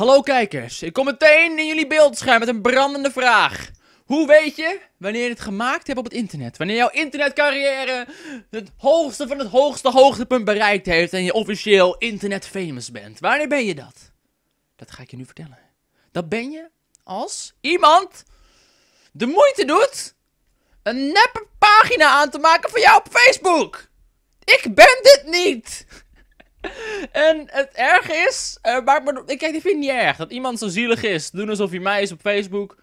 Hallo kijkers, ik kom meteen in jullie beeldscherm met een brandende vraag. Hoe weet je wanneer je het gemaakt hebt op het internet? Wanneer jouw internetcarrière het hoogste van het hoogste hoogtepunt bereikt heeft en je officieel internetfamous bent. Wanneer ben je dat? Dat ga ik je nu vertellen. Dat ben je als iemand de moeite doet een neppe pagina aan te maken voor jou op Facebook. Ik ben dit niet! En het erg is, uh, eh, maar, maar, ik kijk, ik vind niet erg dat iemand zo zielig is. Doen alsof hij mij is op Facebook.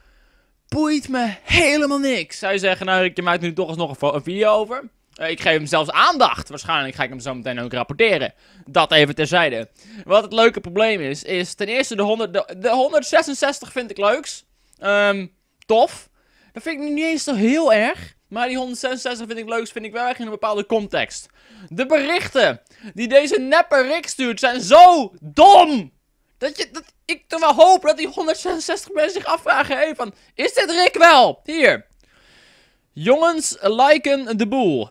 Boeit me helemaal niks. Zou je zeggen, nou, ik maak nu toch eens nog een, video over. Eh, ik geef hem zelfs aandacht. Waarschijnlijk ga ik hem zo meteen ook rapporteren. Dat even terzijde. Wat het leuke probleem is, is ten eerste de, 166 vind ik leuks. Ehm, tof. Dat vind ik nu niet eens zo heel erg. Maar die 166 vind ik leuk, vind ik wel erg in een bepaalde context. De berichten die deze neppe Rick stuurt zijn zo dom. Dat, je, dat ik toch wel hoop dat die 166 mensen zich afvragen: Hé, van, is dit Rick wel? Hier. Jongens liken de boel.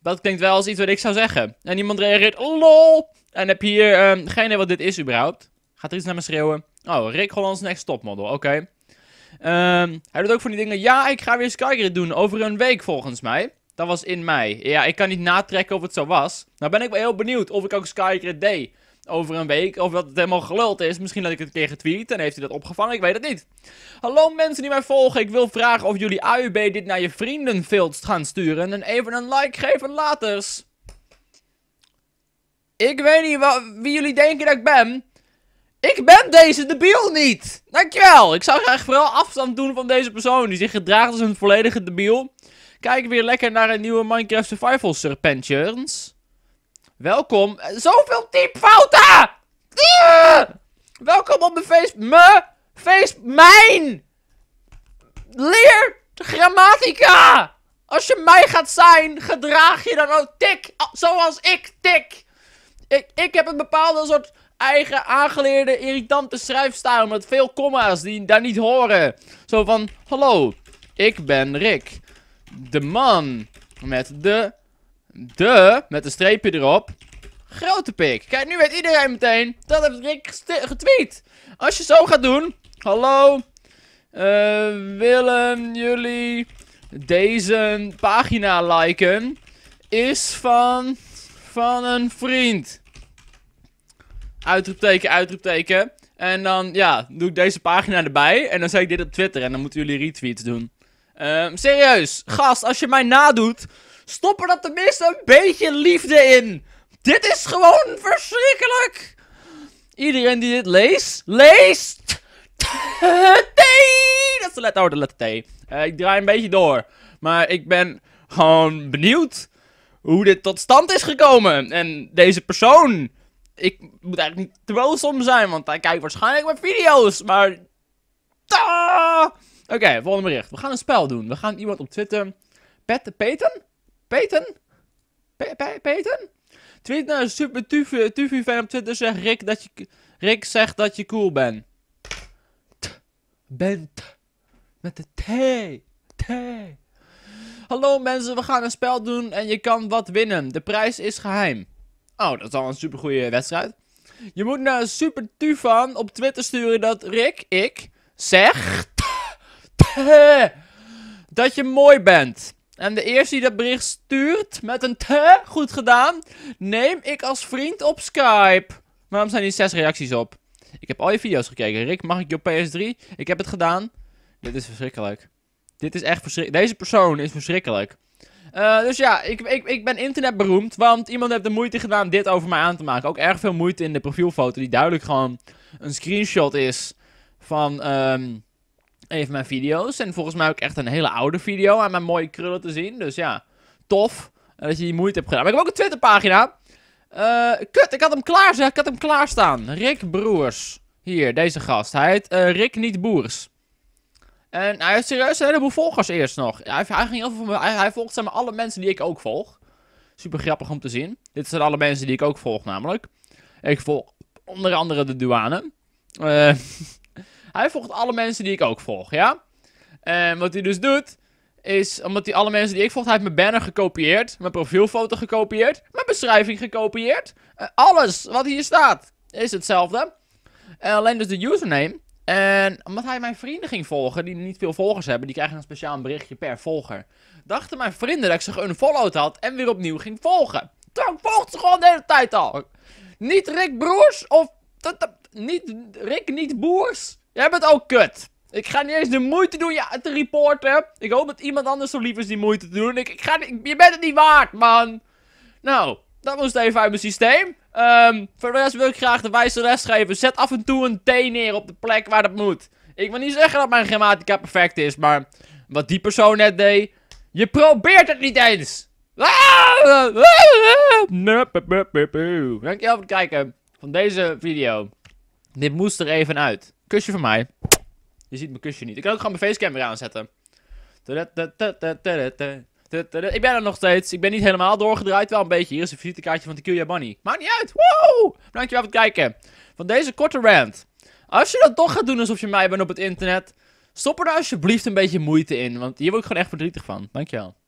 Dat klinkt wel als iets wat ik zou zeggen. En iemand reageert: lol. En heb je hier ehm, geen idee wat dit is überhaupt. Gaat er iets naar me schreeuwen? Oh, Rick Hollands Next Topmodel. Oké. Ehm, hij doet ook van die dingen. Ja, ik ga weer Skygrid doen. Over een week volgens mij. Dat was in mei. Ja, ik kan niet natrekken of het zo was. Nou ben ik wel heel benieuwd of ik ook Skygrid deed. Over een week. Of dat het helemaal geluld is. Misschien dat ik het een keer getweet. En heeft hij dat opgevangen. Ik weet het niet. Hallo mensen die mij volgen. Ik wil vragen of jullie AUB dit naar je vrienden gaan sturen. En even een like geven laters. Ik weet niet wie jullie denken dat ik ben. Ik ben deze debiel niet! Dankjewel! Ik zou graag vooral afstand doen van deze persoon die zich gedraagt als een volledige debiel. Kijk weer lekker naar een nieuwe Minecraft Survival Serpentians. Welkom. Zoveel typfouten! Welkom op mijn Facebook. Me... Face... Mijn... Leer... Grammatica! Als je mij gaat zijn, gedraag je dan ook tik. Zoals ik tik. Ik, ik heb een bepaalde soort eigen aangeleerde irritante schrijfstijl met veel komma's die daar niet horen. Zo van, hallo, ik ben Rick. De man met de, de, met de streepje erop, grote pik. Kijk, nu weet iedereen meteen, dat heeft Rick getweet. Als je zo gaat doen, hallo, eh, willen jullie deze pagina liken? Is van, van een vriend uitroepteken, uitroepteken. En dan, ja, doe ik deze pagina erbij. En dan zeg ik dit op Twitter. En dan moeten jullie retweets doen. Um, serieus, gast, als je mij nadoet, stop er dan tenminste een beetje liefde in. Dit is gewoon verschrikkelijk. Iedereen die dit leest, leest. T. Dat is de letter, de letter T. Eh, ik draai een beetje door. Maar ik ben gewoon benieuwd hoe dit tot stand is gekomen. En deze persoon ik moet eigenlijk niet troost om zijn, want hij kijkt waarschijnlijk mijn video's, maar... Oké, volgende bericht. We gaan een spel doen. We gaan iemand op Twitter... Pet, peten? Peten? Pe peten? Tweet naar een super tufi, fan op Twitter. Zegt Rick dat je... Rick zegt dat je cool bent. T bent. Met de T. T. Hallo mensen, we gaan een spel doen en je kan wat winnen. De prijs is geheim. Oh, dat is al een supergoeie wedstrijd. Je moet naar Super Tufan op Twitter sturen dat Rick, ik, zegt dat je mooi bent. En de eerste die dat bericht stuurt met een te, goed gedaan, neem ik als vriend op Skype. Waarom zijn hier zes reacties op? Ik heb al je video's gekeken. Rick, mag ik je op PS3? Ik heb het gedaan. Dit is verschrikkelijk. Dit is echt verschrikkelijk. Deze persoon is verschrikkelijk. Eh, dus ja, ik, ik, ik ben internetberoemd, want iemand heeft de moeite gedaan dit over mij aan te maken. Ook erg veel moeite in de profielfoto, die duidelijk gewoon een screenshot is van um, een van mijn video's. En volgens mij ook echt een hele oude video aan mijn mooie krullen te zien. Dus ja, tof eh, dat je die moeite hebt gedaan. Maar ik heb ook een Twitterpagina. Eh, kut, ik had hem klaar zeg, ik had hem klaarstaan. Rick Broers. Hier, deze gast. Hij heet Rick Niet Boers. En hij heeft serieus een heleboel volgers eerst nog. Hij, hij, ging heel veel hij, volgt zijn alle mensen die ik ook volg. Super grappig om te zien. Dit zijn alle mensen die ik ook volg namelijk. Ik volg onder andere de douane. Eh, hij volgt alle mensen die ik ook volg, ja? En wat hij dus doet, is omdat hij alle mensen die ik volg, hij heeft mijn banner gekopieerd, mijn profielfoto gekopieerd, mijn beschrijving gekopieerd. Eh, alles wat hier staat is hetzelfde. alleen dus de username en omdat hij mijn vrienden ging volgen, die niet veel volgers hebben, die krijgen een speciaal berichtje per volger. Dachten mijn vrienden dat ik ze unfollowed had en weer opnieuw ging volgen. Dan volgt ze gewoon de hele tijd al. Niet Rick Broers of... Niet Rick, niet Boers. Jij bent ook kut. Ik ga niet eens de moeite doen je te reporten. Ik hoop dat iemand anders zo lief is die moeite te doen. Ik, ik ga, je bent het niet waard, man. Nou, dat moest even uit mijn systeem. Um, voor de rest wil ik graag de wijze les geven. Zet af en toe een T neer op de plek waar dat moet. Ik wil niet zeggen dat mijn grammatica perfect is, maar wat die persoon net deed. Je probeert het niet eens! Dankjewel voor het kijken van deze video. Dit moest er even uit. Kusje van mij. Je ziet mijn kusje niet. Ik kan ook gewoon mijn facecam weer aanzetten. Ik ben er nog steeds. Ik ben niet helemaal doorgedraaid, wel een beetje. Hier is een visitekaartje van Your Bunny. Maakt niet uit. Woehoe! Dankjewel voor het kijken. Van deze korte rant. Als je dat toch gaat doen alsof je mij bent op het internet... Stop er nou alsjeblieft een beetje moeite in. Want hier word ik gewoon echt verdrietig van. Dankjewel.